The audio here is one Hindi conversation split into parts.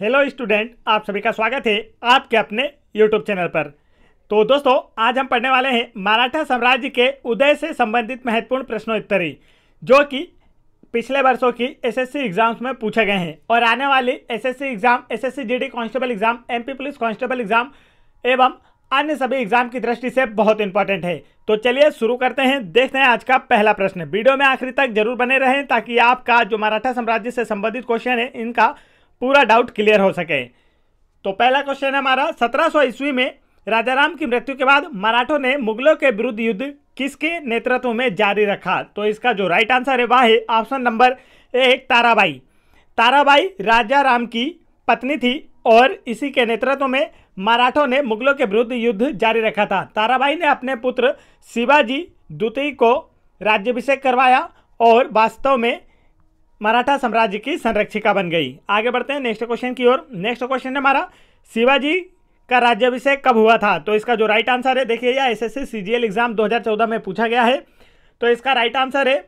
हेलो स्टूडेंट आप सभी का स्वागत है आपके अपने यूट्यूब चैनल पर तो दोस्तों आज हम पढ़ने वाले हैं मराठा साम्राज्य के उदय से संबंधित महत्वपूर्ण प्रश्नोत्तरी जो कि पिछले वर्षों की एसएससी एग्जाम्स में पूछे गए हैं और आने वाली SSC exam SSC GD constable exam MP police constable exam एवं अन्य सभी एग्जाम की दृष्टि से बहुत इंपॉर्टेंट है तो चलिए शुरू करते हैं देखते हैं आज का पहला प्रश्न वीडियो में आखिरी तक जरूर बने रहें ताकि आपका जो मराठा साम्राज्य से संबंधित क्वेश्चन है इनका पूरा डाउट क्लियर हो सके तो पहला क्वेश्चन है हमारा सत्रह सौ ईस्वी में राजा राम की मृत्यु के बाद मराठों ने मुगलों के विरुद्ध युद्ध किसके नेतृत्व में जारी रखा तो इसका जो राइट आंसर है वह है ऑप्शन नंबर एक ताराबाई ताराबाई राजा राम की पत्नी थी और इसी के नेतृत्व में मराठों ने मुगलों के विरुद्ध युद्ध जारी रखा था ताराबाई ने अपने पुत्र शिवाजी द्वितीय को राज्याभिषेक करवाया और वास्तव में मराठा साम्राज्य की संरक्षिका बन गई आगे बढ़ते हैं नेक्स्ट क्वेश्चन की ओर नेक्स्ट क्वेश्चन है हमारा शिवाजी का राज्यभिषेक कब हुआ था तो इसका जो राइट आंसर है देखिए यह एस सीजीएल एग्जाम 2014 में पूछा गया है तो इसका राइट आंसर है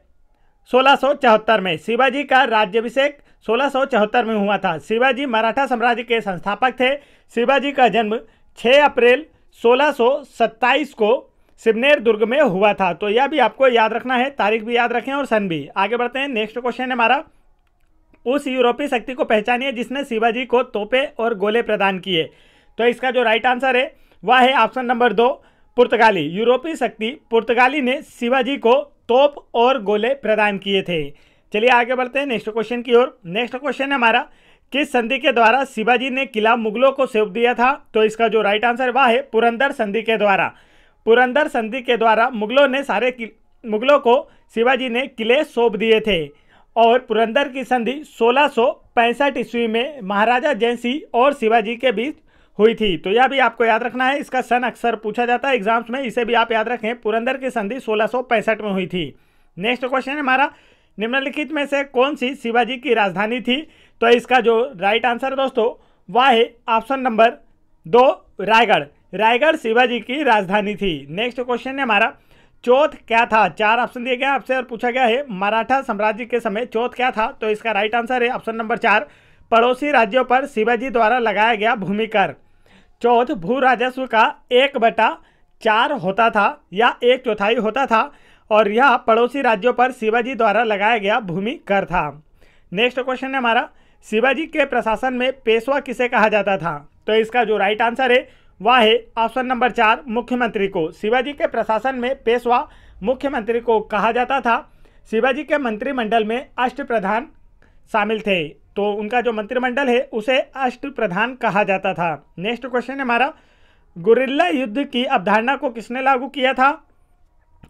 सोलह में शिवाजी का राज्यभिषेक सोलह में हुआ था शिवाजी मराठा साम्राज्य के संस्थापक थे शिवाजी का जन्म 6 अप्रैल सोलह को सिबनेर दुर्ग में हुआ था तो यह भी आपको याद रखना है तारीख भी याद रखें और सन भी आगे बढ़ते हैं नेक्स्ट क्वेश्चन है हमारा उस यूरोपीय शक्ति को पहचानिए जिसने शिवाजी को तोपे और गोले प्रदान किए तो इसका जो राइट आंसर है वह है ऑप्शन नंबर दो पुर्तगाली यूरोपीय शक्ति पुर्तगाली ने शिवाजी को तोप और गोले प्रदान किए थे चलिए आगे बढ़ते हैं नेक्स्ट क्वेश्चन की ओर नेक्स्ट क्वेश्चन है हमारा किस संधि के द्वारा शिवाजी ने किला मुगलों को सौंप दिया था तो इसका जो राइट आंसर वह है पुरंदर संधि के द्वारा पुरंदर संधि के द्वारा मुगलों ने सारे मुगलों को शिवाजी ने किले सौंप दिए थे और पुरंदर की संधि सोलह ईस्वी में महाराजा जय सिंह और शिवाजी के बीच हुई थी तो यह भी आपको याद रखना है इसका सन अक्सर पूछा जाता है एग्जाम्स में इसे भी आप याद रखें पुरंदर की संधि सोलह में हुई थी नेक्स्ट क्वेश्चन हमारा निम्नलिखित में से कौन सी शिवाजी की राजधानी थी तो इसका जो राइट आंसर दोस्तों वह है ऑप्शन नंबर दो रायगढ़ रायगढ़ शिवाजी की राजधानी थी नेक्स्ट क्वेश्चन है हमारा चौथ क्या था चार ऑप्शन दिए गए आपसे और पूछा गया है मराठा साम्राज्य के समय चौथ क्या था तो इसका राइट आंसर है ऑप्शन नंबर चार पड़ोसी राज्यों पर शिवाजी द्वारा लगाया गया भूमिकर चौथ भू राजस्व का एक बटा चार होता था या एक चौथाई होता था और यह पड़ोसी राज्यों पर शिवाजी द्वारा लगाया गया भूमि कर था नेक्स्ट क्वेश्चन है हमारा शिवाजी के प्रशासन में पेशवा किसे कहा जाता था तो इसका जो राइट आंसर है वह है ऑप्शन नंबर चार मुख्यमंत्री को शिवाजी के प्रशासन में पेशवा मुख्यमंत्री को कहा जाता था शिवाजी के मंत्रिमंडल में अष्ट प्रधान शामिल थे तो उनका जो मंत्रिमंडल है उसे अष्ट प्रधान कहा जाता था नेक्स्ट क्वेश्चन हमारा गुरिल्ला युद्ध की अवधारणा को किसने लागू किया था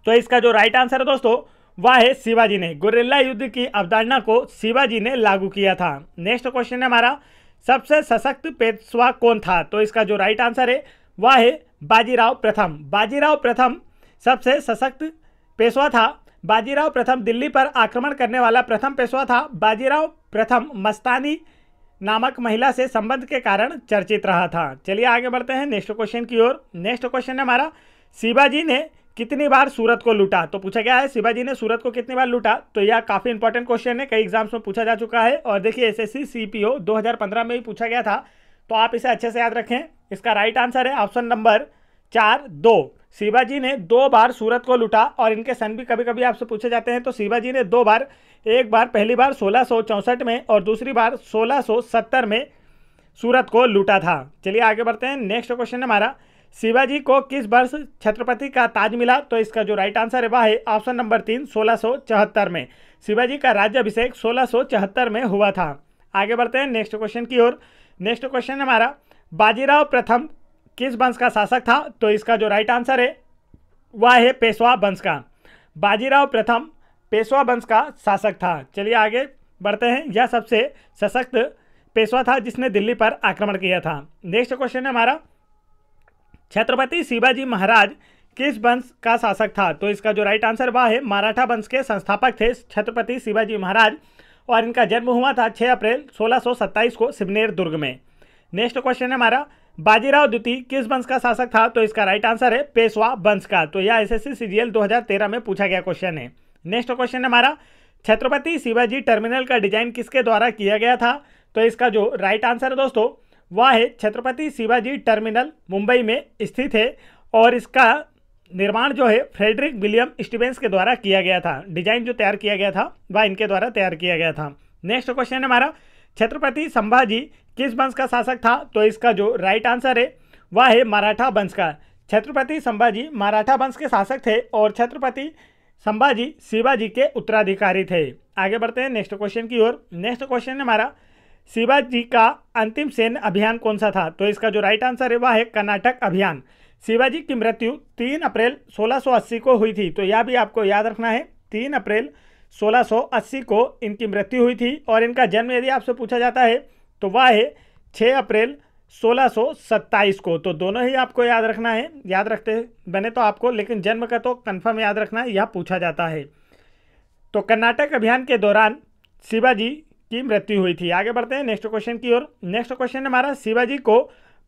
तो इसका जो राइट आंसर है दोस्तों वह है शिवाजी ने गुरिल्ला युद्ध की अवधारणा को शिवाजी ने लागू किया था नेक्स्ट क्वेश्चन है हमारा सबसे सशक्त पेशवा कौन था तो इसका जो राइट आंसर है वह है बाजीराव प्रथम बाजीराव प्रथम सबसे सशक्त पेशवा था बाजीराव प्रथम दिल्ली पर आक्रमण करने वाला प्रथम पेशवा था बाजीराव प्रथम मस्तानी नामक महिला से संबंध के कारण चर्चित रहा था चलिए आगे बढ़ते हैं नेक्स्ट क्वेश्चन की ओर नेक्स्ट क्वेश्चन है हमारा शिवाजी ने कितनी बार सूरत को लूटा तो पूछा गया है शिवाजी ने सूरत को कितनी बार लूटा तो यह काफ़ी इंपॉर्टेंट क्वेश्चन है कई एग्जाम्स में पूछा जा चुका है और देखिए एसएससी सीपीओ 2015 में भी पूछा गया था तो आप इसे अच्छे से याद रखें इसका राइट आंसर है ऑप्शन नंबर चार दो शिवाजी ने दो बार सूरत को लूटा और इनके सन भी कभी कभी आपसे पूछे जाते हैं तो शिवाजी ने दो बार एक बार पहली बार सोलह में और दूसरी बार सोलह में सूरत को लूटा था चलिए आगे बढ़ते हैं नेक्स्ट क्वेश्चन हमारा शिवाजी को किस वर्ष छत्रपति का ताज मिला तो इसका जो राइट आंसर है वह है ऑप्शन नंबर तीन सोलह में शिवाजी का राज्यभिषेक सोलह में हुआ था आगे बढ़ते हैं नेक्स्ट क्वेश्चन की ओर नेक्स्ट क्वेश्चन हमारा बाजीराव प्रथम किस वंश का शासक था तो इसका जो राइट आंसर है वह है पेशवा वंश का बाजीराव प्रथम पेशवा वंश का शासक था चलिए आगे बढ़ते हैं यह सबसे सशक्त पेशवा था जिसने दिल्ली पर आक्रमण किया था नेक्स्ट क्वेश्चन है हमारा छत्रपति शिवाजी महाराज किस वंश का शासक था तो इसका जो राइट आंसर वह है मराठा वंश के संस्थापक थे छत्रपति शिवाजी महाराज और इनका जन्म हुआ था 6 अप्रैल 1627 को सिमनेर दुर्ग में नेक्स्ट क्वेश्चन है हमारा बाजीराव द्वितीय किस वंश का शासक था तो इसका राइट आंसर है पेशवा वंश का तो यह एस सीजीएल सी में पूछा गया क्वेश्चन है नेक्स्ट क्वेश्चन है हमारा छत्रपति शिवाजी टर्मिनल का डिजाइन किसके द्वारा किया गया था तो इसका जो राइट आंसर है दोस्तों वह है छत्रपति शिवाजी टर्मिनल मुंबई में स्थित है और इसका निर्माण जो है फ्रेडरिक विलियम स्टीवेंस के द्वारा किया गया था डिजाइन जो तैयार किया गया था वह इनके द्वारा तैयार किया गया था नेक्स्ट क्वेश्चन हमारा छत्रपति संभाजी किस वंश का शासक था तो इसका जो राइट आंसर है वह है मराठा वंश का छत्रपति संभाजी मराठा वंश के शासक थे और छत्रपति संभाजी शिवाजी के उत्तराधिकारी थे आगे बढ़ते हैं नेक्स्ट क्वेश्चन की ओर नेक्स्ट क्वेश्चन हमारा शिवाजी का अंतिम सैन्य अभियान कौन सा था तो इसका जो राइट आंसर है वह है कर्नाटक अभियान शिवाजी की मृत्यु तीन अप्रैल 1680 को हुई थी तो यह भी आपको याद रखना है तीन अप्रैल 1680 को इनकी मृत्यु हुई थी और इनका जन्म यदि आपसे पूछा जाता है तो वह है छः अप्रैल सोलह को तो दोनों ही आपको याद रखना है याद रखते बने तो आपको लेकिन जन्म का तो कन्फर्म याद रखना है यह पूछा जाता है तो कर्नाटक अभियान के दौरान शिवाजी की मृत्यु हुई थी आगे बढ़ते हैं नेक्स्ट क्वेश्चन की ओर नेक्स्ट क्वेश्चन हमारा शिवाजी को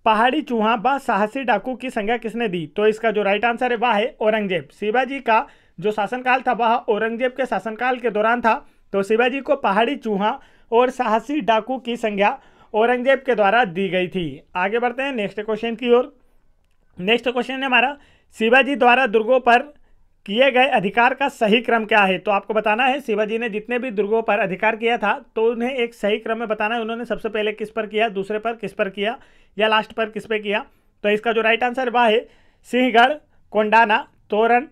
पहाड़ी चूहा व साहसी डाकू की संज्ञा किसने दी तो इसका जो राइट आंसर है वह है औरंगजेब शिवाजी का जो शासनकाल था वह औरंगजेब के शासनकाल के दौरान था तो शिवाजी को पहाड़ी चूहा और साहसी डाकू की संज्ञा औरंगजेब के द्वारा दी गई थी आगे बढ़ते हैं नेक्स्ट क्वेश्चन की ओर नेक्स्ट क्वेश्चन है हमारा शिवाजी द्वारा दुर्गों पर किए गए अधिकार का सही क्रम क्या है तो आपको बताना है शिवाजी ने जितने भी दुर्गों पर अधिकार किया था तो उन्हें एक सही क्रम में बताना है उन्होंने सबसे पहले किस पर किया दूसरे पर किस पर किया या लास्ट पर किस पर किया तो इसका जो राइट आंसर वह है सिंहगढ़ कोंडाना तोरण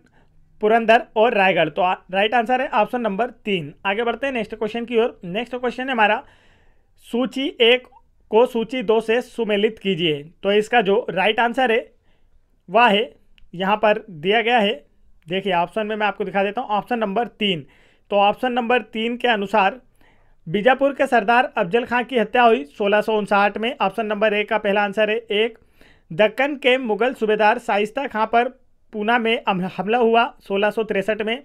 पुरंदर और रायगढ़ तो राइट आंसर है ऑप्शन नंबर तीन आगे बढ़ते हैं नेक्स्ट क्वेश्चन की ओर नेक्स्ट क्वेश्चन है हमारा सूची एक को सूची दो से सुमेलित कीजिए तो इसका जो राइट आंसर है वह है यहाँ पर दिया गया है देखिए ऑप्शन में मैं आपको दिखा देता हूँ ऑप्शन नंबर तीन तो ऑप्शन नंबर तीन के अनुसार बीजापुर के सरदार अफजल खां की हत्या हुई सोलह में ऑप्शन नंबर एक का पहला आंसर है एक दक्कन के मुगल सूबेदार साइस्ता खां पर पूना में हमला हुआ सोलह में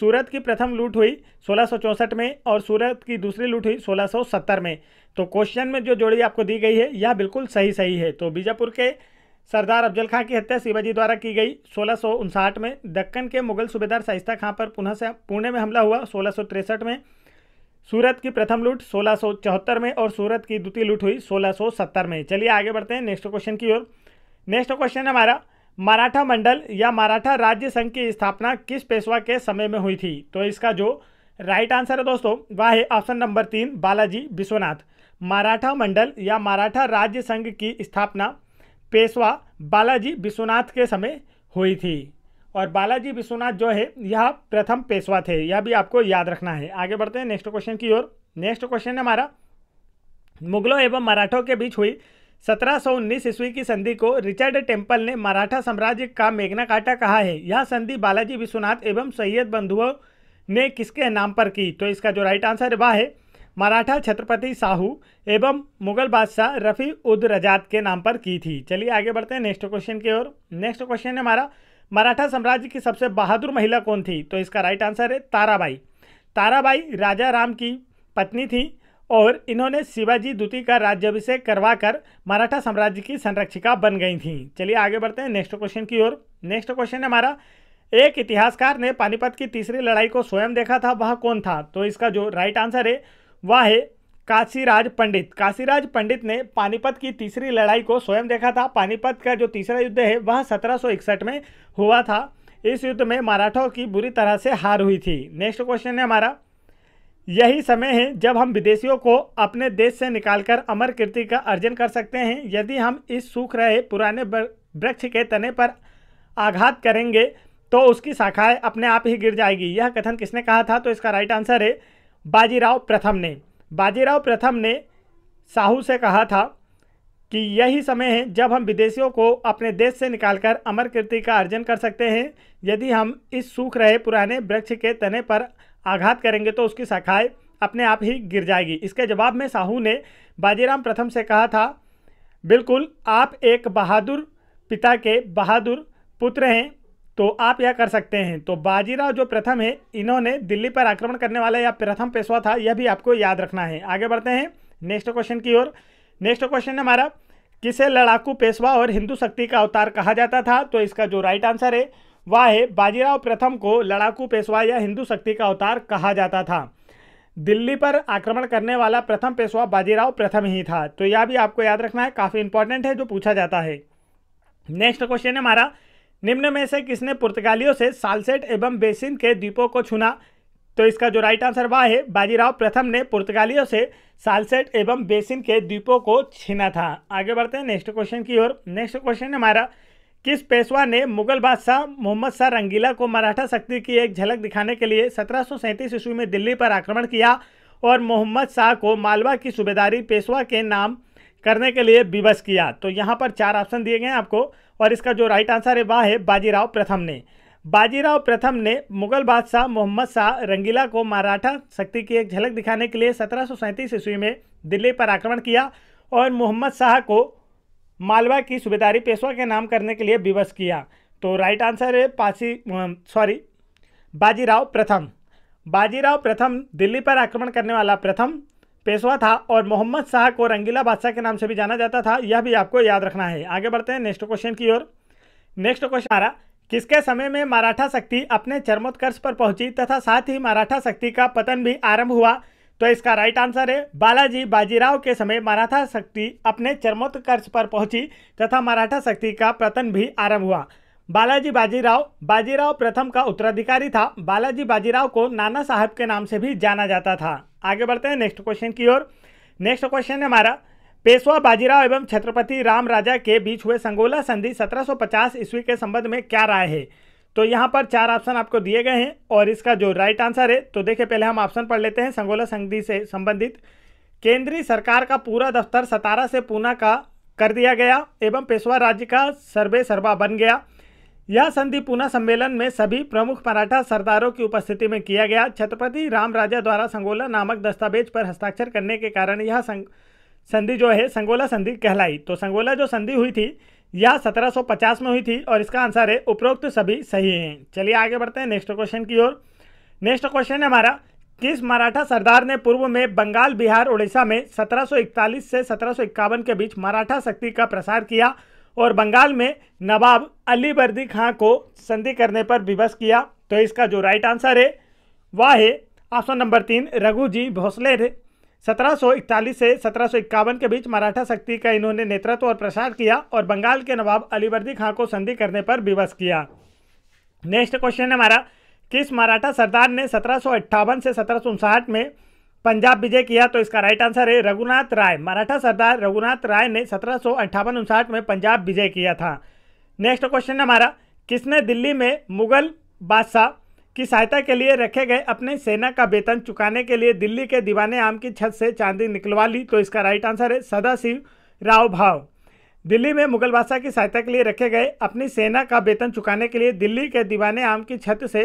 सूरत की प्रथम लूट हुई सोलह में और सूरत की दूसरी लूट हुई 1670 में तो क्वेश्चन में जो जोड़ी आपको दी गई है यह बिल्कुल सही सही है तो बीजापुर के सरदार अफजल खां की हत्या शिवाजी द्वारा की गई सोलह में दक्कन के मुगल सूबेदार साइस्ता खां पर पुनः से पुणे में हमला हुआ सोलह में सूरत की प्रथम लूट सोलह में और सूरत की द्वितीय लूट हुई सोलह में चलिए आगे बढ़ते हैं नेक्स्ट क्वेश्चन की ओर नेक्स्ट क्वेश्चन हमारा मराठा मंडल या मराठा राज्य संघ की स्थापना किस पेशवा के समय में हुई थी तो इसका जो राइट आंसर है दोस्तों वह है ऑप्शन नंबर तीन बालाजी विश्वनाथ मराठा मंडल या मराठा राज्य संघ की स्थापना पेशवा बालाजी विश्वनाथ के समय हुई थी और बालाजी विश्वनाथ जो है यह प्रथम पेशवा थे यह भी आपको याद रखना है आगे बढ़ते हैं नेक्स्ट क्वेश्चन की ओर नेक्स्ट क्वेश्चन हमारा मुगलों एवं मराठों के बीच हुई 1719 ईस्वी की संधि को रिचर्ड टेम्पल ने मराठा साम्राज्य का मेघना काटा कहा है यह संधि बालाजी विश्वनाथ एवं सैयद बंधुओं ने किसके नाम पर की तो इसका जो राइट आंसर वह है मराठा छत्रपति साहू एवं मुगल बादशाह रफ़ी उद रजात के नाम पर की थी चलिए आगे बढ़ते हैं नेक्स्ट क्वेश्चन की ओर नेक्स्ट क्वेश्चन है हमारा मराठा साम्राज्य की सबसे बहादुर महिला कौन थी तो इसका राइट आंसर है ताराबाई ताराबाई राजा राम की पत्नी थी और इन्होंने शिवाजी द्वितीय का राज्याभिषेक करवाकर मराठा साम्राज्य की संरक्षिका बन गई थी चलिए आगे बढ़ते हैं नेक्स्ट क्वेश्चन की ओर नेक्स्ट क्वेश्चन है हमारा एक इतिहासकार ने पानीपत की तीसरी लड़ाई को स्वयं देखा था वह कौन था तो इसका जो राइट आंसर है वह है काशीराज पंडित काशीराज पंडित ने पानीपत की तीसरी लड़ाई को स्वयं देखा था पानीपत का जो तीसरा युद्ध है वह 1761 में हुआ था इस युद्ध में मराठों की बुरी तरह से हार हुई थी नेक्स्ट क्वेश्चन है हमारा यही समय है जब हम विदेशियों को अपने देश से निकालकर अमर कीर्ति का अर्जन कर सकते हैं यदि हम इस सूख रहे पुराने वृक्ष के तने पर आघात करेंगे तो उसकी शाखाएं अपने आप ही गिर जाएगी यह कथन किसने कहा था तो इसका राइट आंसर है बाजीराव प्रथम ने बाजीराव प्रथम ने साहू से कहा था कि यही समय है जब हम विदेशियों को अपने देश से निकालकर अमर कीर्ति का अर्जन कर सकते हैं यदि हम इस सूख रहे पुराने वृक्ष के तने पर आघात करेंगे तो उसकी शाखाएँ अपने आप ही गिर जाएगी इसके जवाब में साहू ने बाजीराम प्रथम से कहा था बिल्कुल आप एक बहादुर पिता के बहादुर पुत्र हैं तो आप यह कर सकते हैं तो बाजीराव जो प्रथम है इन्होंने दिल्ली पर आक्रमण करने वाला या प्रथम पेशवा था यह भी आपको याद रखना है आगे बढ़ते हैं नेक्स्ट क्वेश्चन की ओर नेक्स्ट क्वेश्चन है हमारा किसे लड़ाकू पेशवा और हिंदू शक्ति का अवतार कहा जाता था तो इसका जो राइट आंसर है वह है बाजीराव प्रथम को लड़ाकू पेशवा या हिंदू शक्ति का अवतार कहा जाता था दिल्ली पर आक्रमण करने वाला प्रथम पेशवा बाजीराव प्रथम ही था तो यह भी आपको याद रखना है काफ़ी इंपॉर्टेंट है जो पूछा जाता है नेक्स्ट क्वेश्चन है हमारा निम्न में से किसने पुर्तगालियों से सालसेट एवं बेसिन के द्वीपों को छूना तो इसका जो राइट आंसर वह है बाजीराव प्रथम ने पुर्तगालियों से सालसेट एवं बेसिन के द्वीपों को छीना था आगे बढ़ते हैं नेक्स्ट क्वेश्चन की ओर नेक्स्ट क्वेश्चन हमारा किस पेशवा ने मुगल बादशाह मोहम्मद शाह रंगीला को मराठा शक्ति की एक झलक दिखाने के लिए सत्रह ईस्वी में दिल्ली पर आक्रमण किया और मोहम्मद शाह को मालवा की सूबेदारी पेशवा के नाम करने के लिए विवश किया तो यहाँ पर चार ऑप्शन दिए गए हैं आपको और इसका जो राइट आंसर है वह है बाजीराव प्रथम ने बाजीराव प्रथम ने मुगल बादशाह मोहम्मद शाह रंगीला को मराठा शक्ति की एक झलक दिखाने के लिए सत्रह ईस्वी में दिल्ली पर आक्रमण किया और मोहम्मद शाह को मालवा की सूबेदारी पेशवा के नाम करने के लिए विवश किया तो राइट आंसर है पासी सॉरी बाजीराव प्रथम बाजीराव प्रथम दिल्ली पर आक्रमण करने वाला प्रथम पेशवा था और मोहम्मद शाह को रंगीला बादशाह के नाम से भी जाना जाता था यह भी आपको याद रखना है आगे बढ़ते हैं नेक्स्ट क्वेश्चन की ओर नेक्स्ट क्वेश्चन रहा किसके समय में मराठा शक्ति अपने चरमोत्कर्ष पर पहुंची तथा साथ ही मराठा शक्ति का पतन भी आरंभ हुआ तो इसका राइट आंसर है बालाजी बाजीराव के समय मराठा शक्ति अपने चरमोत्कर्ष पर पहुंची तथा मराठा शक्ति का पतन भी आरंभ हुआ बालाजी बाजीराव बाजीराव प्रथम का उत्तराधिकारी था बालाजी बाजीराव को नाना साहब के नाम से भी जाना जाता था आगे बढ़ते हैं नेक्स्ट क्वेश्चन की ओर नेक्स्ट क्वेश्चन है हमारा पेशवा बाजीराव एवं छत्रपति राम राजा के बीच हुए संगोला संधि 1750 ईस्वी के संबंध में क्या राय है तो यहाँ पर चार ऑप्शन आपको दिए गए हैं और इसका जो राइट आंसर है तो देखिए पहले हम ऑप्शन पढ़ लेते हैं संगोला संधि से संबंधित केंद्रीय सरकार का पूरा दफ्तर सतारा से पूना का कर दिया गया एवं पेशवा राज्य का सर्वे सर्वा बन गया यह संधि पुनः सम्मेलन में सभी प्रमुख मराठा सरदारों की उपस्थिति में किया गया छत्रपति राम राजा द्वारा संगोला नामक दस्तावेज पर हस्ताक्षर करने के कारण यह संधि जो है संगोला संधि कहलाई तो संगोला जो संधि हुई थी यह 1750 में हुई थी और इसका आंसर है उपरोक्त सभी सही हैं चलिए आगे बढ़ते हैं नेक्स्ट क्वेश्चन की ओर नेक्स्ट क्वेश्चन है हमारा किस मराठा सरदार ने पूर्व में बंगाल बिहार उड़ीसा में 1741 से सत्रह के बीच मराठा शक्ति का प्रसार किया और बंगाल में नवाब अली बर्दी खां को संधि करने पर विवश किया तो इसका जो राइट आंसर है वह है ऑप्शन नंबर तीन रघुजी भोसले थे सत्रह से सत्रह के बीच मराठा शक्ति का इन्होंने नेतृत्व और प्रसार किया और बंगाल के नवाब अलीवर्दी खां को संधि करने पर विवश किया नेक्स्ट क्वेश्चन हमारा किस मराठा सरदार ने सत्रह से सत्रह में पंजाब विजय किया तो इसका राइट आंसर है रघुनाथ राय मराठा सरदार रघुनाथ राय ने सत्रह सौ उनसाठ में पंजाब विजय किया था नेक्स्ट क्वेश्चन हमारा किसने दिल्ली में मुगल बादशाह की सहायता के लिए रखे गए अपने सेना का वेतन चुकाने के लिए दिल्ली के दीवाने आम की छत से चांदी निकलवा ली तो इसका राइट आंसर है सदाशिव राव भाव दिल्ली में मुगल बादशाह की सहायता के लिए रखे गए अपनी सेना का वेतन चुकाने के लिए दिल्ली के दीवाने आम की छत से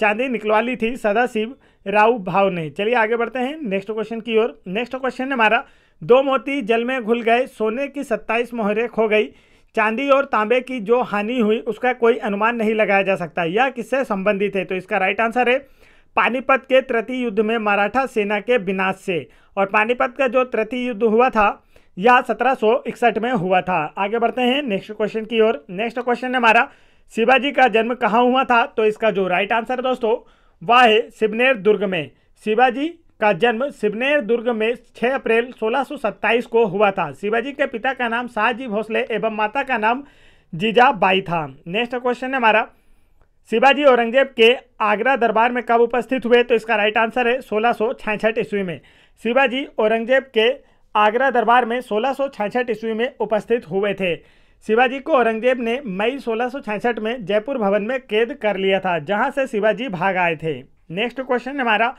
चांदी निकलवा ली थी सदाशिव राव भाव नहीं चलिए आगे बढ़ते हैं नेक्स्ट क्वेश्चन की ओर नेक्स्ट क्वेश्चन हमारा दो मोती जल में घुल गए सोने की सत्ताईस मोहरें खो गई चांदी और तांबे की जो हानि हुई उसका कोई अनुमान नहीं लगाया जा सकता यह किससे संबंधित है तो इसका राइट आंसर है पानीपत के तृतीय युद्ध में मराठा सेना के विनाश से और पानीपत का जो तृतीय युद्ध हुआ था यह सत्रह में हुआ था आगे बढ़ते हैं नेक्स्ट क्वेश्चन की ओर नेक्स्ट क्वेश्चन हमारा शिवाजी का जन्म कहाँ हुआ था तो इसका जो राइट आंसर है दोस्तों वह है शिवनेर दुर्ग में शिवाजी का जन्म शिवनेर दुर्ग में 6 अप्रैल 1627 को हुआ था शिवाजी के पिता का नाम शाहजी भोसले एवं माता का नाम जीजाबाई था नेक्स्ट क्वेश्चन है हमारा शिवाजी औरंगजेब के आगरा दरबार में कब उपस्थित हुए तो इसका राइट आंसर है सोलह ईस्वी में शिवाजी औरंगजेब के आगरा दरबार में सोलह ईस्वी में उपस्थित हुए थे शिवाजी को औरंगजेब ने मई सोलह में जयपुर भवन में कैद कर लिया था जहां से शिवाजी भाग आए थे नेक्स्ट क्वेश्चन हमारा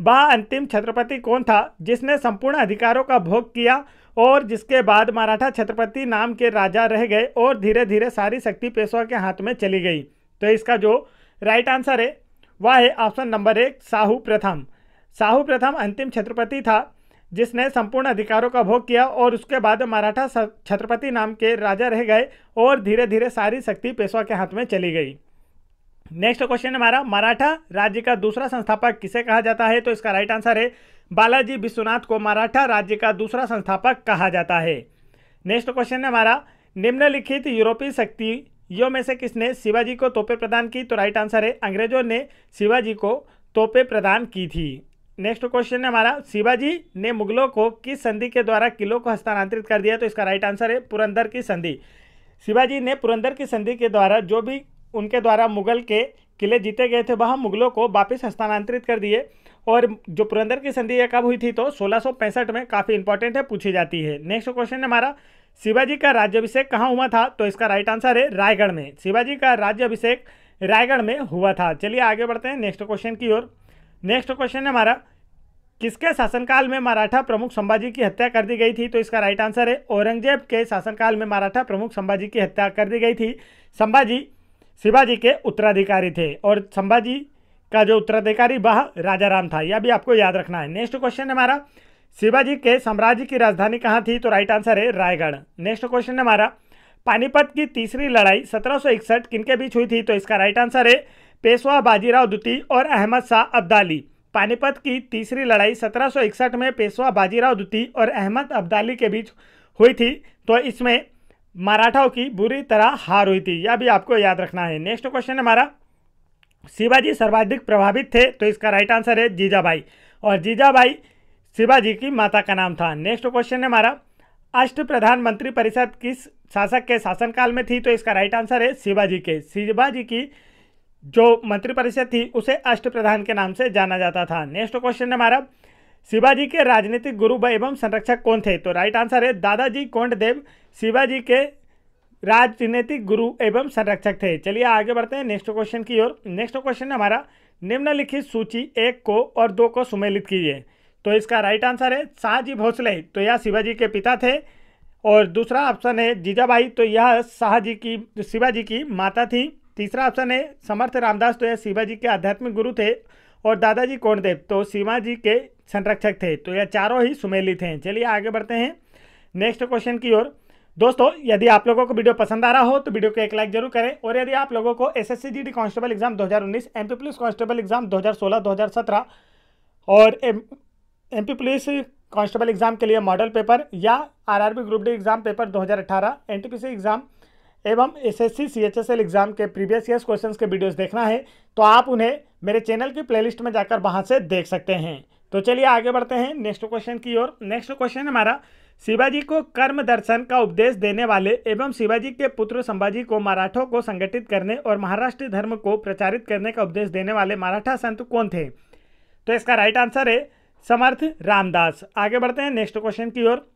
वह अंतिम छत्रपति कौन था जिसने संपूर्ण अधिकारों का भोग किया और जिसके बाद मराठा छत्रपति नाम के राजा रह गए और धीरे धीरे सारी शक्ति पेशवा के हाथ में चली गई तो इसका जो राइट आंसर है वह है ऑप्शन नंबर एक साहू प्रथम साहू प्रथम अंतिम छत्रपति था जिसने संपूर्ण अधिकारों का भोग किया और उसके बाद मराठा छत्रपति नाम के राजा रह गए और धीरे धीरे सारी शक्ति पेशवा के हाथ में चली गई नेक्स्ट क्वेश्चन हमारा मराठा राज्य का दूसरा संस्थापक किसे कहा जाता है तो इसका राइट आंसर है बालाजी विश्वनाथ को मराठा राज्य का दूसरा संस्थापक कहा जाता है नेक्स्ट क्वेश्चन है हमारा निम्नलिखित यूरोपीय शक्तियों में से किसने शिवाजी को तोपे प्रदान की तो राइट आंसर है अंग्रेजों ने शिवाजी को तोपे प्रदान की थी नेक्स्ट क्वेश्चन है हमारा शिवाजी ने मुगलों को किस संधि के द्वारा किलों को हस्तांतरित कर दिया तो इसका राइट आंसर है पुरंदर की संधि शिवाजी ने पुरंदर की संधि के द्वारा जो भी उनके द्वारा मुगल के किले जीते गए थे वह मुगलों को वापस हस्तांतरित कर दिए और जो पुरंदर की संधि यह कब हुई थी तो सोलह में काफ़ी इंपॉर्टेंट है पूछी जाती है नेक्स्ट क्वेश्चन है हमारा शिवाजी का राज्यभिषेक कहाँ हुआ था तो इसका राइट आंसर है रायगढ़ में शिवाजी का राज्यभिषेक रायगढ़ में हुआ था चलिए आगे बढ़ते हैं नेक्स्ट क्वेश्चन की ओर नेक्स्ट क्वेश्चन है हमारा किसके शासनकाल में मराठा प्रमुख संभाजी की हत्या कर दी गई थी तो इसका राइट आंसर है औरंगजेब के शासनकाल में मराठा प्रमुख संभाजी की हत्या कर दी गई थी संभाजी शिवाजी के उत्तराधिकारी थे और संभाजी का जो उत्तराधिकारी वह राजा राम था यह भी आपको याद रखना है नेक्स्ट क्वेश्चन है हमारा शिवाजी के साम्राज्य की राजधानी कहाँ थी तो राइट आंसर है रायगढ़ नेक्स्ट क्वेश्चन है हमारा पानीपत की तीसरी लड़ाई सत्रह किनके बीच हुई थी तो इसका राइट आंसर है पेशवा बाजीराव द्वितीय और अहमद शाह अब्दाली पानीपत की तीसरी लड़ाई 1761 में पेशवा बाजीराव द्वितीय और अहमद अब्दाली के बीच हुई थी तो इसमें मराठाओं की बुरी तरह हार हुई थी यह भी आपको याद रखना है नेक्स्ट क्वेश्चन हमारा शिवाजी सर्वाधिक प्रभावित थे तो इसका राइट आंसर है जीजाबाई और जीजाबाई शिवाजी की माता का नाम था नेक्स्ट क्वेश्चन है हमारा अष्ट प्रधानमंत्री परिषद किस शासक के शासनकाल में थी तो इसका राइट आंसर है शिवाजी के शिवाजी की जो मंत्रिपरिषद थी उसे अष्ट प्रधान के नाम से जाना जाता था नेक्स्ट क्वेश्चन हमारा शिवाजी के राजनीतिक गुरु व एवं संरक्षक कौन थे तो राइट आंसर है दादाजी कोंडदेव शिवाजी के राजनीतिक गुरु एवं संरक्षक थे चलिए आगे बढ़ते हैं नेक्स्ट क्वेश्चन की ओर नेक्स्ट क्वेश्चन हमारा निम्नलिखित सूची एक को और दो को सुमेलित कीजिए तो इसका राइट आंसर है शाहजी भोसले तो यह शिवाजी के पिता थे और दूसरा ऑप्शन है जीजाबाई तो यह शाहजी की शिवाजी की माता थी तीसरा ऑप्शन है समर्थ रामदास तो यह जी के आध्यात्मिक गुरु थे और दादाजी कोणदेव तो जी के संरक्षक थे तो यह चारों ही सुमेलित हैं चलिए आगे बढ़ते हैं नेक्स्ट क्वेश्चन की ओर दोस्तों यदि आप लोगों को वीडियो पसंद आ रहा हो तो वीडियो को एक लाइक जरूर करें और यदि आप लोगों को S S constable exam 2019 MP police constable exam 2016 2017 और M P police constable exam के लिए मॉडल पेपर या RRB group D exam paper 2018 NTPC exam एवं एसएससी सीएचएसएल एग्ज़ाम के प्रीवियस ईयर्स क्वेश्चंस के वीडियोस देखना है तो आप उन्हें मेरे चैनल की प्लेलिस्ट में जाकर वहां से देख सकते हैं तो चलिए आगे बढ़ते हैं नेक्स्ट क्वेश्चन की ओर नेक्स्ट क्वेश्चन हमारा शिवाजी को कर्म दर्शन का उपदेश देने वाले एवं शिवाजी के पुत्र संभाजी को मराठों को संगठित करने और महाराष्ट्र धर्म को प्रचारित करने का उपदेश देने वाले मराठा संत कौन थे तो इसका राइट आंसर है समर्थ रामदास आगे बढ़ते हैं नेक्स्ट क्वेश्चन की ओर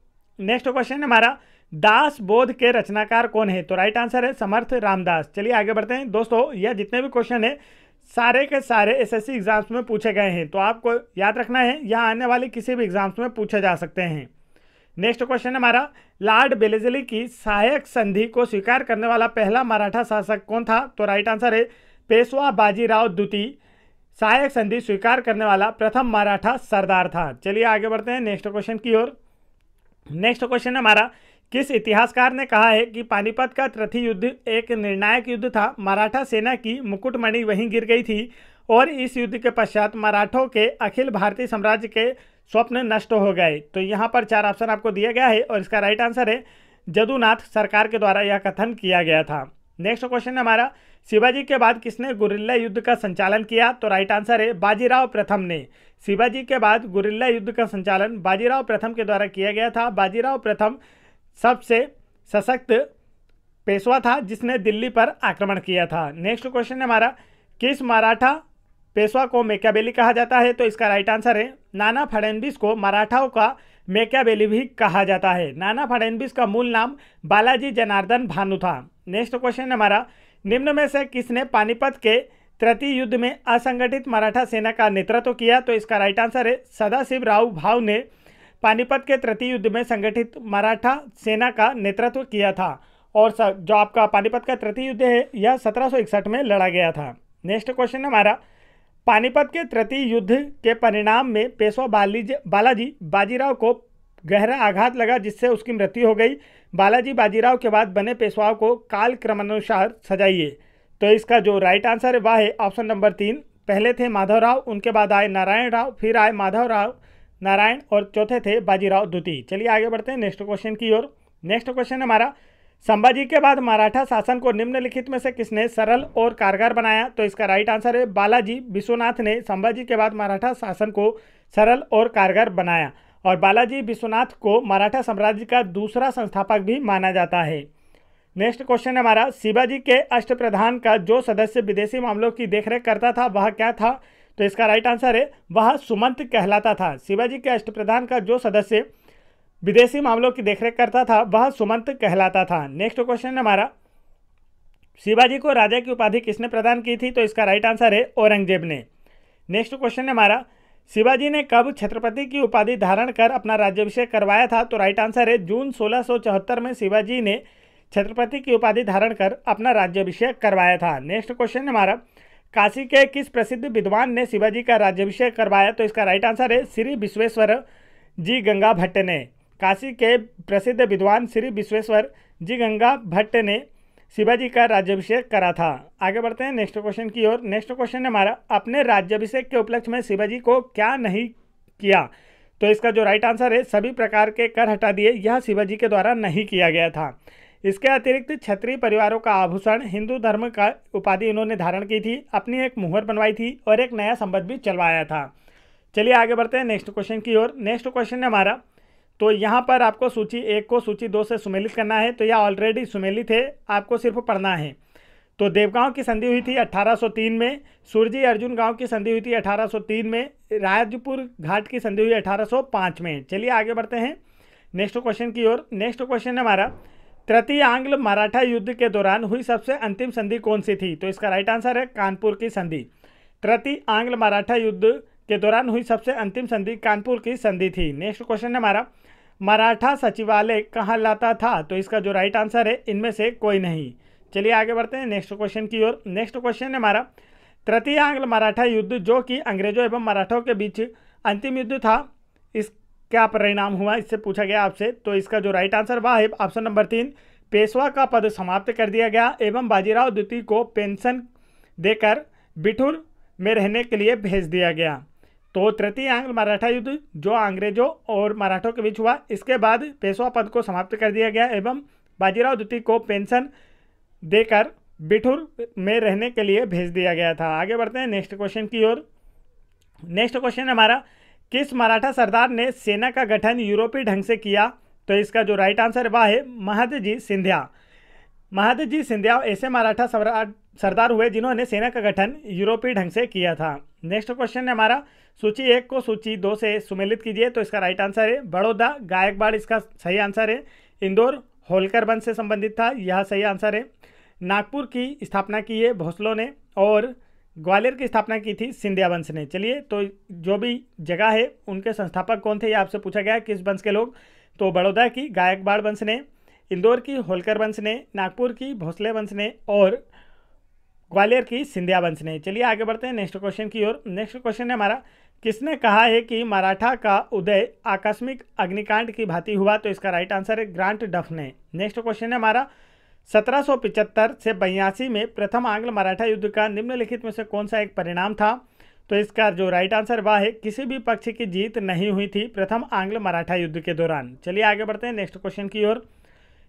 नेक्स्ट क्वेश्चन हमारा दास बोध के रचनाकार कौन है तो राइट आंसर है समर्थ रामदास चलिए आगे बढ़ते हैं दोस्तों यह जितने भी क्वेश्चन है सारे के सारे एसएससी एग्जाम्स में पूछे गए हैं तो आपको याद रखना है यह आने वाले किसी भी एग्जाम्स में पूछे जा सकते हैं नेक्स्ट क्वेश्चन है हमारा लॉर्ड बेलेजली की सहायक संधि को स्वीकार करने वाला पहला मराठा शासक कौन था तो राइट आंसर है पेशवा बाजीराव द्वितीय सहायक संधि स्वीकार करने वाला प्रथम मराठा सरदार था चलिए आगे बढ़ते हैं नेक्स्ट क्वेश्चन की ओर नेक्स्ट क्वेश्चन है हमारा किस इतिहासकार ने कहा है कि पानीपत का त्रथी युद्ध एक निर्णायक युद्ध था मराठा सेना की मुकुटमणि वहीं गिर गई थी और इस युद्ध के पश्चात मराठों के अखिल भारतीय साम्राज्य के स्वप्न नष्ट हो गए तो यहाँ पर चार ऑप्शन आपको दिया गया है और इसका राइट आंसर है जदुनाथ सरकार के द्वारा यह कथन किया गया था नेक्स्ट क्वेश्चन हमारा शिवाजी के बाद किसने गुरिल्ला युद्ध का संचालन किया तो राइट आंसर है बाजीराव प्रथम ने शिवाजी के बाद गुरिल्ला युद्ध का संचालन बाजीराव प्रथम के द्वारा किया गया था बाजीराव प्रथम सबसे सशक्त पेशवा था जिसने दिल्ली पर आक्रमण किया था नेक्स्ट क्वेश्चन है हमारा किस मराठा पेशवा को मेकाबेली कहा जाता है तो इसका राइट आंसर है नाना फडणवीस को मराठाओं का मेकाबेली भी कहा जाता है नाना फडणवीस का मूल नाम बालाजी जनार्दन भानु था नेक्स्ट क्वेश्चन हमारा निम्न में से किसने पानीपत के तृतीय युद्ध में असंगठित मराठा सेना का नेतृत्व तो किया तो इसका राइट आंसर है सदाशिव राव भाव ने पानीपत के तृतीय युद्ध में संगठित मराठा सेना का नेतृत्व किया था और जो आपका पानीपत का तृतीय युद्ध है यह सत्रह में लड़ा गया था नेक्स्ट क्वेश्चन हमारा पानीपत के तृतीय युद्ध के परिणाम में पेशवा बालाजी बाजीराव को गहरा आघात लगा जिससे उसकी मृत्यु हो गई बालाजी बाजीराव के बाद बने पेशवाओं को काल क्रमानुसार सजाइए तो इसका जो राइट आंसर है वह है ऑप्शन नंबर तीन पहले थे माधव राव उनके बाद आए नारायण राव फिर आए माधव राव नारायण और चौथे थे बाजीराव द्वितीय चलिए आगे बढ़ते हैं नेक्स्ट क्वेश्चन की ओर नेक्स्ट क्वेश्चन हमारा संभाजी के बाद मराठा शासन को निम्नलिखित में से किसने सरल और कारगर बनाया तो इसका राइट आंसर है बालाजी विश्वनाथ ने संभाजी के बाद मराठा शासन को सरल और कारगर बनाया और बालाजी विश्वनाथ को मराठा साम्राज्य का दूसरा संस्थापक भी माना जाता है नेक्स्ट क्वेश्चन हमारा शिवाजी के अष्ट प्रधान का जो सदस्य विदेशी मामलों की देखरेख करता था वह क्या था तो इसका राइट आंसर है वह सुमंत कहलाता था शिवाजी के अष्ट प्रधान का जो सदस्य विदेशी मामलों की देखरेख करता था वह सुमंत कहलाता था नेक्स्ट क्वेश्चन हमारा शिवाजी को राजा की उपाधि किसने प्रदान की थी तो इसका राइट आंसर है औरंगजेब ने नेक्स्ट क्वेश्चन हमारा शिवाजी ने कब छत्रपति की उपाधि धारण कर अपना राज्याभिषेक करवाया था तो राइट आंसर है जून सोलह में शिवाजी ने छत्रपति की उपाधि धारण कर अपना राज्याभिषेक करवाया था नेक्स्ट क्वेश्चन हमारा काशी के किस प्रसिद्ध विद्वान ने शिवाजी का राज्याभिषेक करवाया तो इसका राइट आंसर है श्री विश्वेश्वर जी गंगा भट्ट ने काशी के प्रसिद्ध विद्वान श्री विश्वेश्वर जी गंगा भट्ट ने शिवाजी का राज्याभिषेक करा था आगे बढ़ते हैं नेक्स्ट क्वेश्चन की ओर नेक्स्ट क्वेश्चन है हमारा अपने राज्याभिषेक के उपलक्ष्य में शिवाजी को क्या नहीं किया तो इसका जो राइट आंसर है सभी प्रकार के कर हटा दिए यह शिवाजी के द्वारा नहीं किया गया था इसके अतिरिक्त क्षत्रिय परिवारों का आभूषण हिंदू धर्म का उपाधि इन्होंने धारण की थी अपनी एक मुहर बनवाई थी और एक नया संबंध भी चलवाया था चलिए आगे बढ़ते हैं नेक्स्ट क्वेश्चन की ओर नेक्स्ट क्वेश्चन है हमारा तो यहाँ पर आपको सूची एक को सूची दो से सुमेलित करना है तो यह ऑलरेडी सुमेलित है आपको सिर्फ पढ़ना है तो देवगांव की संधि हुई थी 1803 में सुरजी अर्जुन गांव की संधि हुई थी 1803 में राजपुर घाट की संधि हुई 1805 में चलिए आगे बढ़ते हैं नेक्स्ट क्वेश्चन की ओर नेक्स्ट क्वेश्चन है हमारा तृतीय आंग्ल मराठा युद्ध के दौरान हुई सबसे अंतिम संधि कौन सी थी तो इसका राइट आंसर है कानपुर की संधि तृतीय आंग्ल मराठा युद्ध के दौरान हुई सबसे अंतिम संधि कानपुर की संधि थी नेक्स्ट क्वेश्चन है हमारा मराठा सचिवालय कहाँ लाता था तो इसका जो राइट आंसर है इनमें से कोई नहीं चलिए आगे बढ़ते हैं नेक्स्ट क्वेश्चन की ओर नेक्स्ट क्वेश्चन है हमारा तृतीय आंग्ल मराठा युद्ध जो कि अंग्रेजों एवं मराठों के बीच अंतिम युद्ध था इस क्या परिणाम हुआ इससे पूछा गया आपसे तो इसका जो राइट आंसर वह है ऑप्शन नंबर तीन पेशवा का पद समाप्त कर दिया गया एवं बाजीराव द्वितीय को पेंशन देकर बिठुर में रहने के लिए भेज दिया गया तो तृतीय आंग्ल मराठा युद्ध जो अंग्रेजों और मराठों के बीच हुआ इसके बाद पेशवा पद को समाप्त कर दिया गया एवं बाजीराव द्वितीय को पेंशन देकर बिठुर में रहने के लिए भेज दिया गया था आगे बढ़ते हैं नेक्स्ट क्वेश्चन की ओर नेक्स्ट क्वेश्चन हमारा किस मराठा सरदार ने सेना का गठन यूरोपीय ढंग से किया तो इसका जो राइट आंसर वह है महादजी सिंधिया महादजी सिंधिया ऐसे मराठा सरदार हुए जिन्होंने सेना का गठन यूरोपीय ढंग से किया था नेक्स्ट क्वेश्चन है हमारा सूची एक को सूची दो से सुमेलित कीजिए तो इसका राइट आंसर है बड़ौदा गायकवाड़ इसका सही आंसर है इंदौर होलकर बंद से संबंधित था यह सही आंसर है नागपुर की स्थापना की है भोसलों ने और ग्वालियर की स्थापना की थी सिंधिया वंश ने चलिए तो जो भी जगह है उनके संस्थापक कौन थे ये आपसे पूछा गया किस वंश के लोग तो बड़ौदा की गायकवाड़ वंश ने इंदौर की होलकर वंश ने नागपुर की भोसले वंश ने और ग्वालियर की सिंधिया वंश ने चलिए आगे बढ़ते हैं नेक्स्ट क्वेश्चन की ओर नेक्स्ट क्वेश्चन है हमारा किसने कहा है कि मराठा का उदय आकस्मिक अग्निकांड की भांति हुआ तो इसका राइट आंसर है ग्रांट डफ ने नेक्स्ट क्वेश्चन है हमारा 1775 से बयासी में प्रथम आंग्ल मराठा युद्ध का निम्नलिखित में से कौन सा एक परिणाम था तो इसका जो राइट आंसर वह है किसी भी पक्ष की जीत नहीं हुई थी प्रथम आंग्ल मराठा युद्ध के दौरान चलिए आगे बढ़ते हैं नेक्स्ट क्वेश्चन की ओर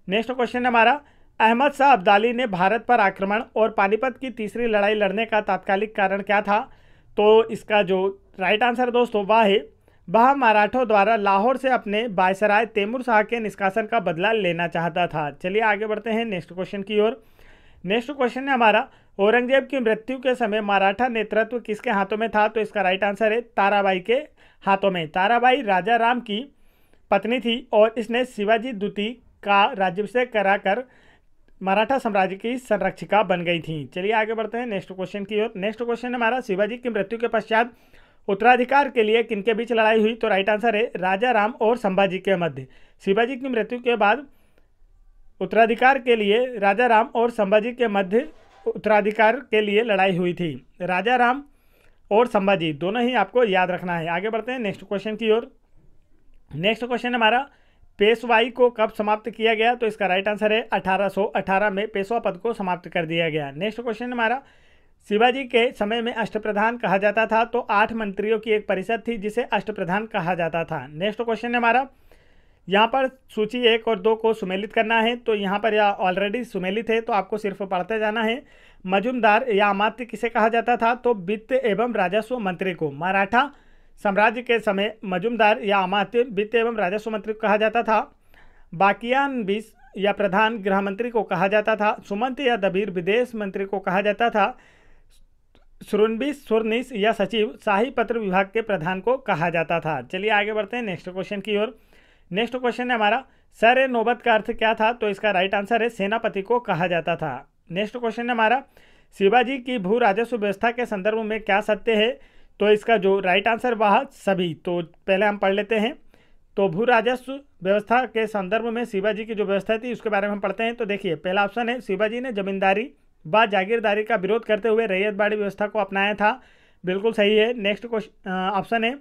नेक्स्ट क्वेश्चन हमारा अहमद शाह अब्दाली ने भारत पर आक्रमण और पानीपत की तीसरी लड़ाई लड़ने का तात्कालिक कारण क्या था तो इसका जो राइट आंसर दोस्तों वह है वह मराठों द्वारा लाहौर से अपने बायसराय तैमूर शाह के निष्कासन का बदला लेना चाहता था चलिए आगे बढ़ते हैं नेक्स्ट क्वेश्चन की ओर नेक्स्ट क्वेश्चन है हमारा औरंगजेब की मृत्यु के समय मराठा नेतृत्व किसके हाथों में था तो इसका राइट आंसर है ताराबाई के हाथों में ताराबाई राजा राम की पत्नी थी और इसने शिवाजी द्वितीय का राज्यभिषेक कराकर मराठा साम्राज्य की संरक्षिका बन गई थी चलिए आगे बढ़ते हैं नेक्स्ट क्वेश्चन की ओर नेक्स्ट क्वेश्चन हमारा शिवाजी की मृत्यु के पश्चात उत्तराधिकार के लिए किनके बीच लड़ाई हुई तो राइट आंसर है राजा राम और संभाजी के मध्य शिवाजी की मृत्यु के बाद उत्तराधिकार के लिए राजा राम और संभाजी के मध्य उत्तराधिकार के लिए लड़ाई हुई थी राजा राम और संभाजी दोनों ही आपको याद रखना है आगे बढ़ते हैं नेक्स्ट क्वेश्चन की ओर नेक्स्ट क्वेश्चन हमारा पेशवाई को कब समाप्त किया गया तो इसका राइट आंसर है 1818 में पेशवा पद को समाप्त कर दिया गया नेक्स्ट क्वेश्चन हमारा शिवाजी के समय में अष्टप्रधान कहा जाता था तो आठ मंत्रियों की एक परिषद थी जिसे अष्टप्रधान कहा जाता था नेक्स्ट क्वेश्चन है हमारा यहाँ पर सूची एक और दो को सुमेलित करना है तो यहाँ पर यह ऑलरेडी सुमेलित है तो आपको सिर्फ पढ़ते जाना है मजुमदार या अमात्य किसे कहा जाता था तो वित्त एवं राजस्व मंत्री को मराठा साम्राज्य के समय मजुमदार या अमात्य वित्त एवं राजस्व मंत्री को कहा जाता था बाकियान बीस या प्रधान गृह मंत्री को कहा जाता था सुमंत या दबीर विदेश मंत्री को कहा जाता था सुरुनबी सुरनिस या सचिव शाही पत्र विभाग के प्रधान को कहा जाता था चलिए आगे बढ़ते हैं नेक्स्ट क्वेश्चन की ओर नेक्स्ट क्वेश्चन है हमारा सर नौबत का अर्थ क्या था तो इसका राइट आंसर है सेनापति को कहा जाता था नेक्स्ट क्वेश्चन है हमारा शिवाजी की भू राजस्व व्यवस्था के संदर्भ में क्या सत्य है तो इसका जो राइट आंसर वह सभी तो पहले हम पढ़ लेते हैं तो भू राजस्व व्यवस्था के संदर्भ में शिवाजी की जो व्यवस्था थी उसके बारे में हम पढ़ते हैं तो देखिए पहला ऑप्शन है शिवाजी ने जमींदारी व जागीरदारी का विरोध करते हुए रैयतबाड़ी व्यवस्था को अपनाया था बिल्कुल सही है नेक्स्ट क्वेश्चन ऑप्शन है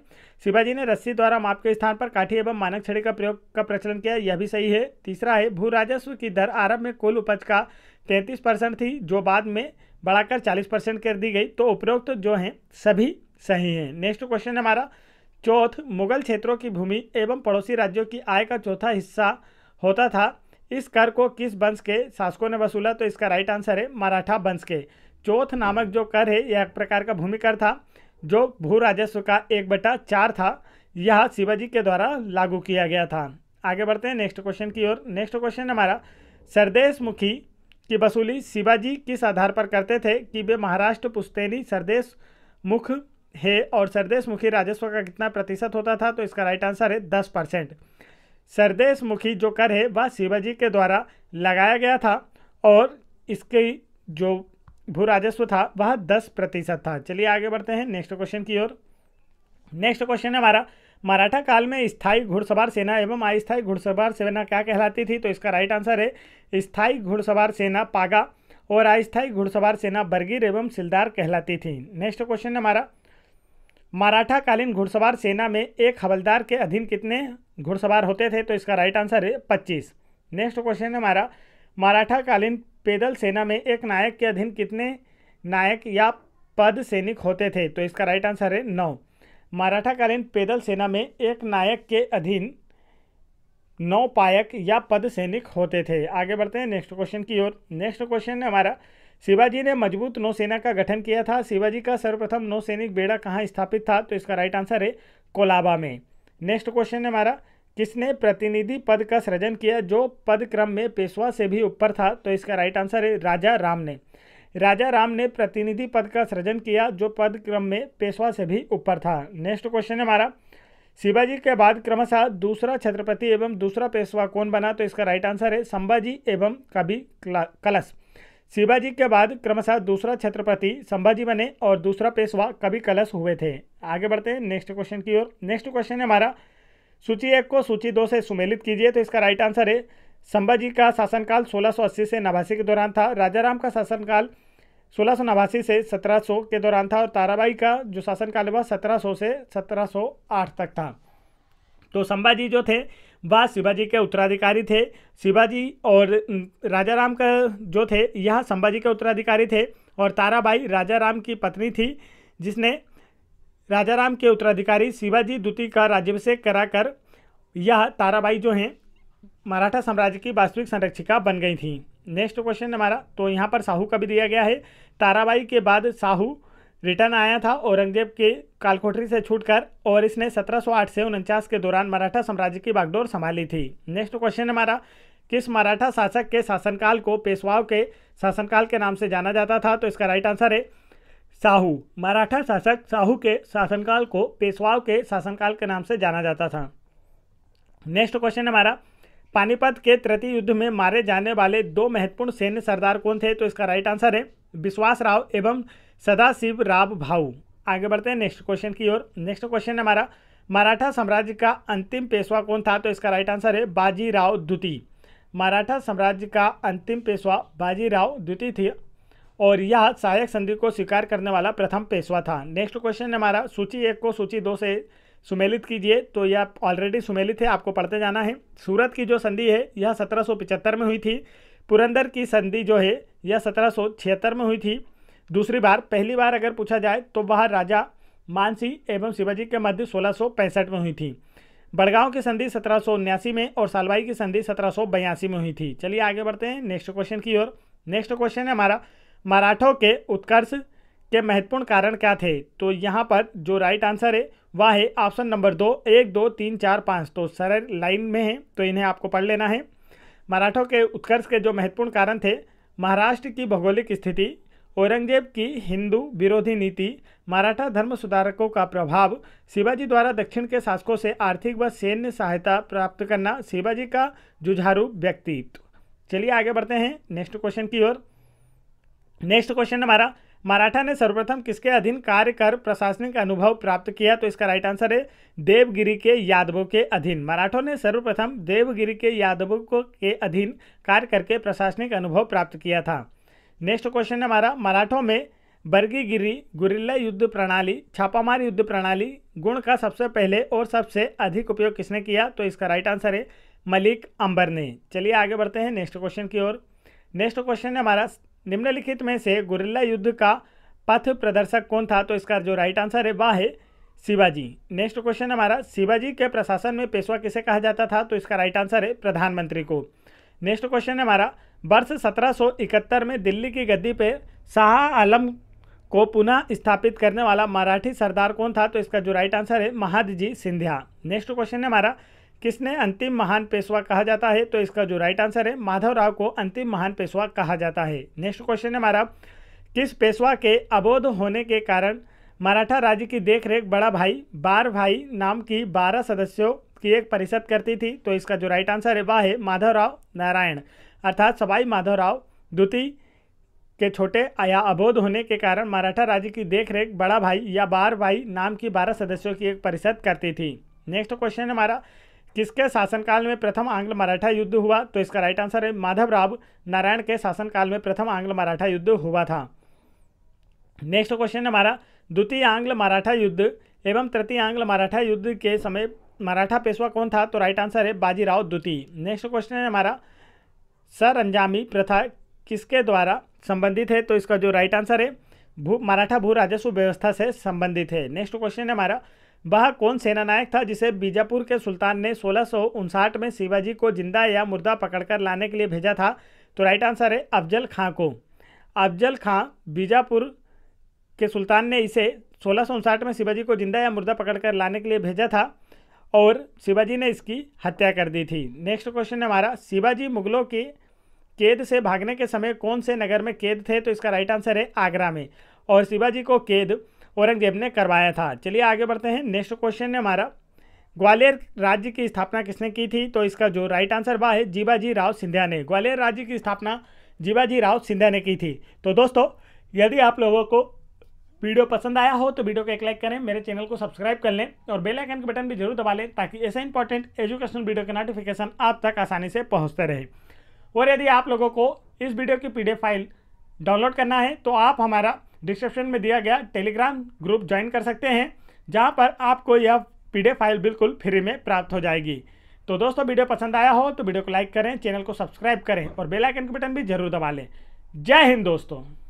शिवाजी ने रस्सी द्वारा माप के स्थान पर काठी एवं मानक छड़ी का प्रयोग का प्रचलन किया यह भी सही है तीसरा है भू राजस्व की दर आरंभ में कुल उपज का तैंतीस परसेंट थी जो बाद में बढ़ाकर चालीस परसेंट कर दी गई तो उपरोक्त तो जो हैं सभी सही हैं नेक्स्ट क्वेश्चन हमारा चौथ मुगल क्षेत्रों की भूमि एवं पड़ोसी राज्यों की आय का चौथा हिस्सा होता था इस कर को किस वंश के शासकों ने वसूला तो इसका राइट आंसर है मराठा वंश के चौथ नामक जो कर है यह एक प्रकार का भूमि कर था जो भू राजस्व का एक बटा चार था यह शिवाजी के द्वारा लागू किया गया था आगे बढ़ते हैं नेक्स्ट क्वेश्चन की ओर नेक्स्ट क्वेश्चन हमारा सरदेश मुखी की वसूली शिवाजी किस आधार पर करते थे कि वे महाराष्ट्र पुस्तैनी सरदेश मुख है और सरदेश मुखी राजस्व का कितना प्रतिशत होता था तो इसका राइट आंसर है दस परसेंट सरदेश मुखी जो कर है वह शिवाजी के द्वारा लगाया गया था और इसके जो भू राजस्व था वह दस प्रतिशत था चलिए आगे बढ़ते हैं नेक्स्ट क्वेश्चन की ओर नेक्स्ट क्वेश्चन है हमारा मराठा काल में स्थायी घुड़सवार सेना एवं अस्थायी घुड़सवार सेना क्या कहलाती थी तो इसका राइट आंसर है स्थायी घुड़सवार सेना पागा और अस्थायी घुड़सवार सेना बरगीर एवं सिलदार कहलाती थी नेक्स्ट क्वेश्चन है हमारा मराठा कालीन घुड़सवार सेना में एक हवलदार के अधीन कितने घुड़सवार होते थे तो इसका राइट आंसर है पच्चीस नेक्स्ट क्वेश्चन है हमारा मराठा कालीन पैदल सेना में एक नायक के अधीन कितने नायक या पद सैनिक होते थे तो इसका राइट आंसर है नौ मराठा कालीन पैदल सेना में एक नायक के अधीन नौ पायक या पद सैनिक होते थे आगे बढ़ते हैं नेक्स्ट क्वेश्चन की ओर नेक्स्ट क्वेश्चन है हमारा शिवाजी ने मजबूत नौसेना का गठन किया था शिवाजी का सर्वप्रथम नौसैनिक बेड़ा कहाँ स्थापित था तो इसका राइट आंसर है कोलाबा में नेक्स्ट क्वेश्चन है हमारा किसने प्रतिनिधि पद का सृजन किया जो पद क्रम में पेशवा से भी ऊपर था तो इसका राइट आंसर है राजा राम ने राजा राम ने प्रतिनिधि पद का सृजन किया जो पद क्रम में पेशवा से भी ऊपर था नेक्स्ट क्वेश्चन है हमारा शिवाजी के बाद क्रमशः दूसरा छत्रपति एवं दूसरा पेशवा कौन बना तो इसका राइट आंसर है संभाजी एवं कभी कलश शिवाजी के बाद क्रमशः दूसरा छत्रपति संभाजी बने और दूसरा पेशवा कभी कलश हुए थे आगे बढ़ते हैं नेक्स्ट क्वेश्चन की ओर नेक्स्ट क्वेश्चन है हमारा सूची एक को सूची दो से सुमेलित कीजिए तो इसका राइट आंसर है संभाजी का शासनकाल 1680 से नवासी के दौरान था राजाराम का शासनकाल सोलह नवासी से सौ के दौरान था और ताराबाई का जो शासनकाल हुआ सौ से आठ तक था तो संभाजी जो थे वह शिवाजी के उत्तराधिकारी थे शिवाजी और राजा राम का जो थे यह संभाजी के उत्तराधिकारी थे और ताराबाई राजा राम की पत्नी थी जिसने राजा राम के उत्तराधिकारी शिवाजी द्वितीय का करा कराकर यह ताराबाई जो हैं मराठा साम्राज्य की वास्तविक संरक्षिका बन गई थी नेक्स्ट क्वेश्चन हमारा तो यहाँ पर साहू का भी दिया गया है ताराबाई के बाद साहू रिटर्न आया था औरंगजेब के कालकोठरी से छूटकर और इसने 1708 से उनचास के दौरान मराठा साम्राज्य की बागडोर संभाली थी नेक्स्ट क्वेश्चन हमारा किस मराठा शासक के शासनकाल को पेशवाओं के शासनकाल के नाम से जाना जाता था तो इसका राइट आंसर है साहू मराठा शासक साहू के शासनकाल को पेशवाओं के शासनकाल के नाम से जाना जाता था नेक्स्ट क्वेश्चन हमारा पानीपत के तृतीय युद्ध में मारे जाने वाले दो महत्वपूर्ण सैन्य सरदार कौन थे तो इसका राइट आंसर है विश्वास राव एवं सदाशिव राव भाऊ आगे बढ़ते हैं नेक्स्ट क्वेश्चन की ओर नेक्स्ट क्वेश्चन हमारा मराठा साम्राज्य का अंतिम पेशवा कौन था तो इसका राइट आंसर है बाजीराव द्वितीय मराठा साम्राज्य का अंतिम पेशवा बाजीराव द्वितीय थी और यह सहायक संधि को स्वीकार करने वाला प्रथम पेशवा था नेक्स्ट क्वेश्चन हमारा सूची एक को सूची दो से सुमेलित कीजिए तो यह ऑलरेडी सुमेलित है आपको पढ़ते जाना है सूरत की जो संधि है यह सत्रह में हुई थी पुरंदर की संधि जो है यह सत्रह में हुई थी दूसरी बार पहली बार अगर पूछा जाए तो वह राजा मानसी एवं शिवाजी के मध्य सोलह में हुई थी बड़गांव की संधि सत्रह में और सालवाई की संधि सत्रह में हुई थी चलिए आगे बढ़ते हैं नेक्स्ट क्वेश्चन की ओर नेक्स्ट क्वेश्चन है हमारा मराठों के उत्कर्ष के महत्वपूर्ण कारण क्या थे तो यहाँ पर जो राइट आंसर है वह है ऑप्शन नंबर दो एक दो तीन चार पाँच तो सरल लाइन में है तो इन्हें आपको पढ़ लेना है मराठों के उत्कर्ष के जो महत्वपूर्ण कारण थे महाराष्ट्र की भौगोलिक स्थिति औरंगजेब की हिंदू विरोधी नीति मराठा धर्म सुधारकों का प्रभाव शिवाजी द्वारा दक्षिण के शासकों से आर्थिक व सैन्य सहायता प्राप्त करना शिवाजी का जुझारू व्यक्तित्व चलिए आगे बढ़ते हैं नेक्स्ट क्वेश्चन की ओर नेक्स्ट क्वेश्चन हमारा मराठा ने सर्वप्रथम किसके अधीन कार्य कर प्रशासनिक अनुभव प्राप्त किया तो इसका राइट आंसर है देवगिरी के यादवों के अधीन मराठों ने सर्वप्रथम देवगिरी के यादवों को के अधीन कार्य करके प्रशासनिक अनुभव प्राप्त किया था नेक्स्ट क्वेश्चन है हमारा मराठों में गिरी गुरिल्ला युद्ध प्रणाली छापामार युद्ध प्रणाली गुण का सबसे पहले और सबसे अधिक उपयोग किसने किया तो इसका राइट आंसर है मलिक अंबर ने चलिए आगे बढ़ते हैं नेक्स्ट क्वेश्चन की ओर नेक्स्ट क्वेश्चन है हमारा निम्नलिखित में से गुरिल्ला युद्ध का पथ प्रदर्शक कौन था तो इसका जो राइट आंसर है वह है शिवाजी नेक्स्ट क्वेश्चन हमारा शिवाजी के प्रशासन में पेशवा किसे कहा जाता था तो इसका राइट आंसर है प्रधानमंत्री को नेक्स्ट क्वेश्चन है हमारा वर्ष 1771 में दिल्ली की गद्दी पर शाह आलम को पुनः स्थापित करने वाला मराठी सरदार कौन था तो इसका जो राइट आंसर है महादजी सिंधिया नेक्स्ट क्वेश्चन है हमारा किसने अंतिम महान पेशवा कहा जाता है तो इसका जो राइट आंसर है माधव राव को अंतिम महान पेशवा कहा जाता है नेक्स्ट क्वेश्चन है हमारा किस पेशवा के अबोध होने के कारण मराठा राज्य की देखरेख बड़ा भाई बार भाई नाम की बारह सदस्यों की एक परिषद करती थी तो इसका जो राइट आंसर है वह है माधवराव नारायण अर्थात सवाई माधवराव द्वितीय के छोटे या अबोध होने के कारण मराठा राज्य की देखरेख बड़ा भाई या बार भाई नाम की बारह सदस्यों की एक परिषद करती थी नेक्स्ट क्वेश्चन हमारा किसके शासनकाल में प्रथम आंग्ल मराठा युद्ध हुआ तो इसका राइट आंसर है माधवराव नारायण के शासनकाल में प्रथम आंग्ल मराठा युद्ध हुआ था नेक्स्ट क्वेश्चन हमारा द्वितीय आंग्ल मराठा युद्ध एवं तृतीय आंग्ल मराठा युद्ध के समय मराठा पेशवा कौन था तो राइट आंसर है बाजीराव द्वितीय नेक्स्ट क्वेश्चन है हमारा सर अंजामी प्रथा किसके द्वारा संबंधित है तो इसका जो राइट आंसर है भू मराठा भू राजस्व व्यवस्था से संबंधित है नेक्स्ट क्वेश्चन है हमारा वह कौन सेनानायक था जिसे बीजापुर के सुल्तान ने सोलह में शिवाजी को जिंदा या मुर्दा पकड़कर लाने के लिए भेजा था तो राइट आंसर है अफजल खां को अफजल खां बीजापुर के सुल्तान ने इसे सोलह में शिवाजी को जिंदा या मुर्दा पकड़कर लाने के लिए भेजा था और शिवाजी ने इसकी हत्या कर दी थी नेक्स्ट क्वेश्चन हमारा शिवाजी मुगलों की कैद से भागने के समय कौन से नगर में कैद थे तो इसका राइट आंसर है आगरा में और शिवाजी को कैद औरंगजेब ने करवाया था चलिए आगे बढ़ते हैं नेक्स्ट क्वेश्चन है हमारा ग्वालियर राज्य की स्थापना किसने की थी तो इसका जो राइट आंसर वह है जीवाजी राव सिंधिया ने ग्वालियर राज्य की स्थापना जीवाजी राव सिंधिया ने की थी तो दोस्तों यदि आप लोगों को वीडियो पसंद आया हो तो वीडियो को एक लाइक करें मेरे चैनल को सब्सक्राइब कर लें और बेल आइकन के बटन भी जरूर दबा लें ताकि ऐसे इंपॉर्टेंट एजुकेशन वीडियो के नोटिफिकेशन आप तक आसानी से पहुंचते रहे और यदि आप लोगों को इस वीडियो की पी फाइल डाउनलोड करना है तो आप हमारा डिस्क्रिप्शन में दिया गया टेलीग्राम ग्रुप ज्वाइन कर सकते हैं जहाँ पर आपको यह पी फाइल बिल्कुल फ्री में प्राप्त हो जाएगी तो दोस्तों वीडियो पसंद आया हो तो वीडियो को लाइक करें चैनल को सब्सक्राइब करें और बेलाइकन के बटन भी जरूर दबा लें जय हिंद दोस्तों